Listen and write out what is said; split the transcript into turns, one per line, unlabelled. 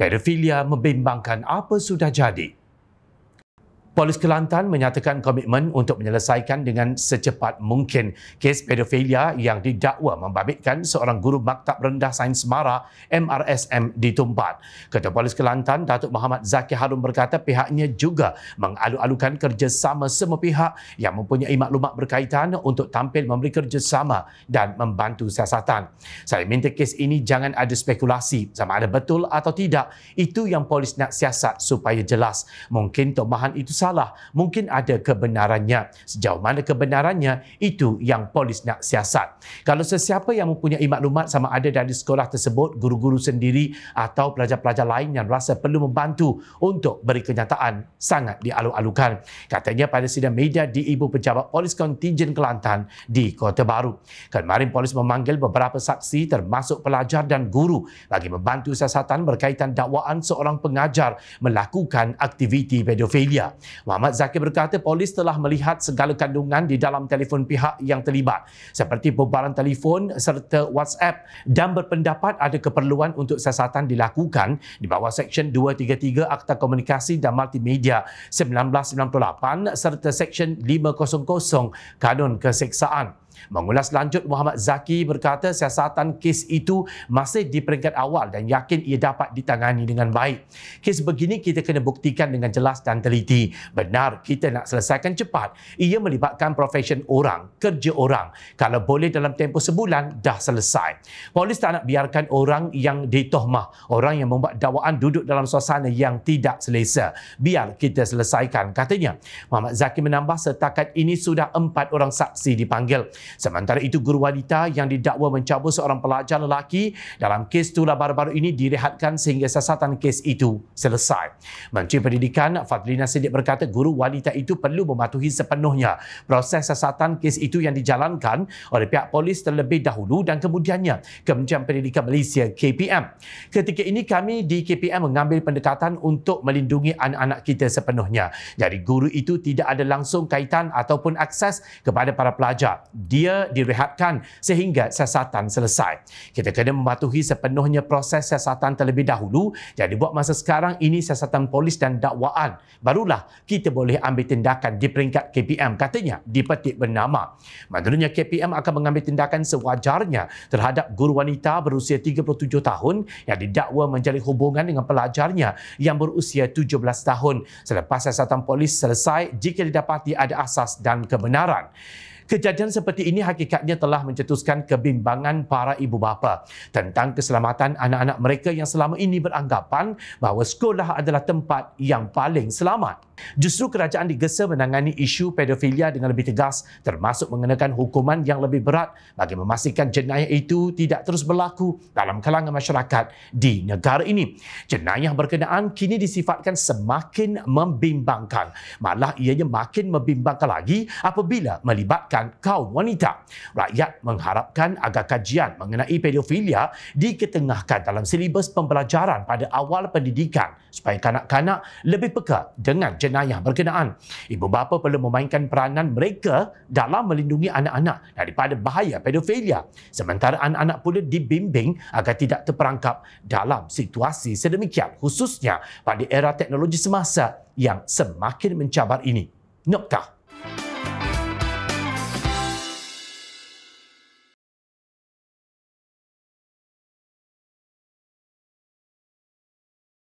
Pedofilia membimbangkan apa sudah jadi. Polis Kelantan menyatakan komitmen untuk menyelesaikan dengan secepat mungkin kes pedofilia yang didakwa membabitkan seorang guru maktab rendah Sains Semara MRSM di Tumpat. Ketua Polis Kelantan Datuk Muhammad Zaki Harun berkata pihaknya juga mengalu-alukan kerjasama semua pihak yang mempunyai maklumat berkaitan untuk tampil memberi kerjasama dan membantu siasatan. Saya minta kes ini jangan ada spekulasi sama ada betul atau tidak. Itu yang polis nak siasat supaya jelas. Mungkin tomahan itu salah, mungkin ada kebenarannya. Sejauh mana kebenarannya, itu yang polis nak siasat. Kalau sesiapa yang mempunyai maklumat sama ada dari sekolah tersebut, guru-guru sendiri atau pelajar-pelajar lain yang rasa perlu membantu untuk beri kenyataan, sangat dialu-alukan. Katanya pada sidang media di Ibu Pejabat Polis Kontingen Kelantan di Kota Baru. Kemarin polis memanggil beberapa saksi termasuk pelajar dan guru bagi membantu siasatan berkaitan dakwaan seorang pengajar melakukan aktiviti pedofilia. Muhammad Zakir berkata polis telah melihat segala kandungan di dalam telefon pihak yang terlibat seperti perbualan telefon serta WhatsApp dan berpendapat ada keperluan untuk siasatan dilakukan di bawah Seksyen 233 Akta Komunikasi dan Multimedia 1998 serta Seksyen 500 Kanun Keseksaan. Mengulas lanjut, Muhammad Zaki berkata siasatan kes itu masih di peringkat awal dan yakin ia dapat ditangani dengan baik. Kes begini kita kena buktikan dengan jelas dan teliti. Benar, kita nak selesaikan cepat. Ia melibatkan profesion orang, kerja orang. Kalau boleh dalam tempoh sebulan, dah selesai. Polis tak nak biarkan orang yang ditohmah, orang yang membuat dakwaan duduk dalam suasana yang tidak selesa. Biar kita selesaikan, katanya. Muhammad Zaki menambah setakat ini sudah empat orang saksi dipanggil. Sementara itu guru wanita yang didakwa mencabut seorang pelajar lelaki dalam kes tulah baru-baru ini direhatkan sehingga siasatan kes itu selesai. Menteri Pendidikan Fadlina Sidik berkata guru wanita itu perlu mematuhi sepenuhnya proses siasatan kes itu yang dijalankan oleh pihak polis terlebih dahulu dan kemudiannya Kementerian Pendidikan Malaysia KPM. Ketika ini kami di KPM mengambil pendekatan untuk melindungi anak-anak kita sepenuhnya. Jadi guru itu tidak ada langsung kaitan ataupun akses kepada para pelajar. Di dia direhatkan sehingga siasatan selesai. Kita kena mematuhi sepenuhnya proses siasatan terlebih dahulu. Jadi buat masa sekarang ini siasatan polis dan dakwaan. Barulah kita boleh ambil tindakan di peringkat KPM katanya di petik bernama. Maksudnya KPM akan mengambil tindakan sewajarnya terhadap guru wanita berusia 37 tahun yang didakwa menjalin hubungan dengan pelajarnya yang berusia 17 tahun selepas siasatan polis selesai jika didapati ada asas dan kebenaran. Kejadian seperti ini hakikatnya telah mencetuskan kebimbangan para ibu bapa tentang keselamatan anak-anak mereka yang selama ini beranggapan bahawa sekolah adalah tempat yang paling selamat. Justru kerajaan digesa menangani isu pedofilia dengan lebih tegas termasuk mengenakan hukuman yang lebih berat bagi memastikan jenayah itu tidak terus berlaku dalam kalangan masyarakat di negara ini. Jenayah berkenaan kini disifatkan semakin membimbangkan. Malah ianya makin membimbangkan lagi apabila melibatkan kaum wanita. Rakyat mengharapkan agar kajian mengenai pedofilia diketengahkan dalam silibus pembelajaran pada awal pendidikan supaya kanak-kanak lebih peka dengan jenayah jenayah berkenaan. Ibu bapa perlu memainkan peranan mereka dalam melindungi anak-anak daripada bahaya pedofilia. Sementara anak-anak pula dibimbing agar tidak terperangkap dalam situasi sedemikian khususnya pada era teknologi semasa yang semakin mencabar ini. Noktah.